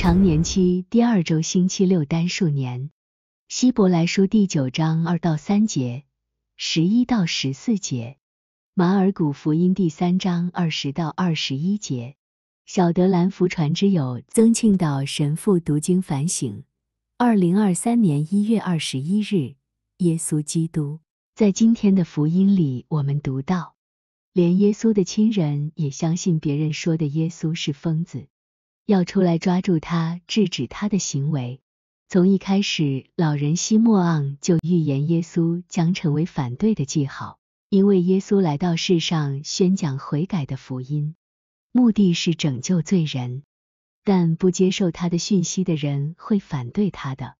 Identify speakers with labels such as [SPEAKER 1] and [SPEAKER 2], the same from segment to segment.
[SPEAKER 1] 常年期第二周星期六单数年，希伯来书第九章二到三节，十一到十四节，马尔谷福音第三章二十到二十一节。小德兰福传之友曾庆岛神父读经反省，二零二三年一月二十一日。耶稣基督在今天的福音里，我们读到，连耶稣的亲人也相信别人说的耶稣是疯子。要出来抓住他，制止他的行为。从一开始，老人西莫昂就预言耶稣将成为反对的记号，因为耶稣来到世上宣讲悔改的福音，目的是拯救罪人。但不接受他的讯息的人会反对他的。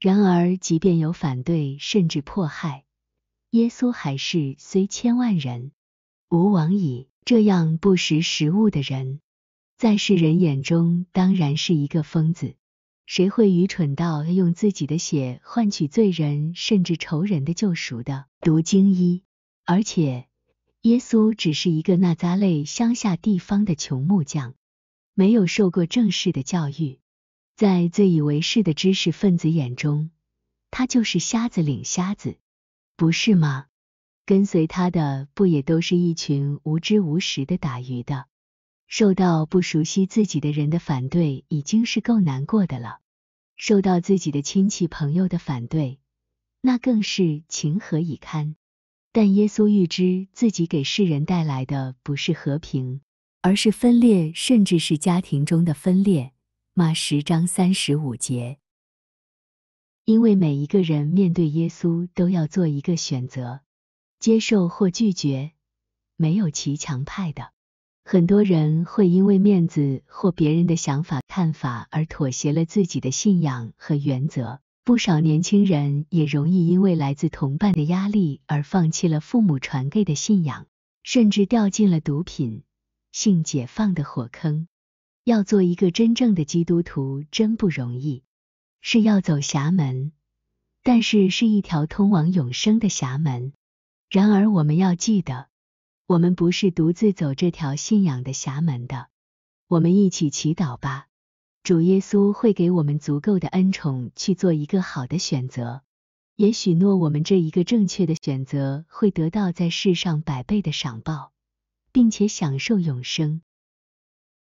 [SPEAKER 1] 然而，即便有反对，甚至迫害，耶稣还是虽千万人，吾往矣。这样不识时务的人。在世人眼中，当然是一个疯子。谁会愚蠢到用自己的血换取罪人甚至仇人的救赎的？读经一，而且耶稣只是一个那扎类乡下地方的穷木匠，没有受过正式的教育。在自以为是的知识分子眼中，他就是瞎子领瞎子，不是吗？跟随他的不也都是一群无知无识的打鱼的？受到不熟悉自己的人的反对已经是够难过的了，受到自己的亲戚朋友的反对，那更是情何以堪。但耶稣预知自己给世人带来的不是和平，而是分裂，甚至是家庭中的分裂。马十章三十五节，因为每一个人面对耶稣都要做一个选择，接受或拒绝，没有骑墙派的。很多人会因为面子或别人的想法、看法而妥协了自己的信仰和原则。不少年轻人也容易因为来自同伴的压力而放弃了父母传给的信仰，甚至掉进了毒品、性解放的火坑。要做一个真正的基督徒真不容易，是要走侠门，但是是一条通往永生的侠门。然而我们要记得。我们不是独自走这条信仰的狭门的，我们一起祈祷吧。主耶稣会给我们足够的恩宠去做一个好的选择，也许诺我们这一个正确的选择会得到在世上百倍的赏报，并且享受永生。